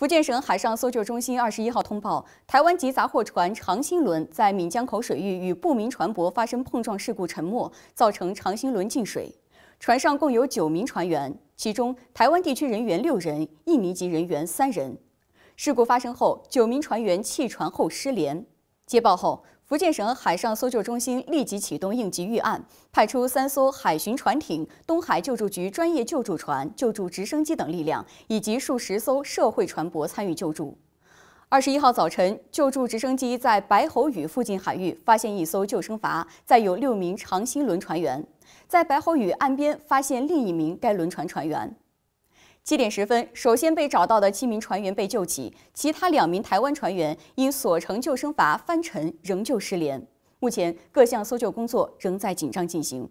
福建省海上搜救中心二十一号通报，台湾籍杂货船长兴轮在闽江口水域与不明船舶发生碰撞事故，沉没，造成长兴轮进水。船上共有九名船员，其中台湾地区人员六人，印尼籍人员三人。事故发生后，九名船员弃船后失联。接报后，福建省海上搜救中心立即启动应急预案，派出三艘海巡船艇、东海救助局专业救助船、救助直升机等力量，以及数十艘社会船舶参与救助。二十一号早晨，救助直升机在白猴屿附近海域发现一艘救生筏，载有六名长兴轮船员；在白猴屿岸边发现另一名该轮船船员。七点十分，首先被找到的七名船员被救起，其他两名台湾船员因所乘救生筏翻沉，仍旧失联。目前，各项搜救工作仍在紧张进行。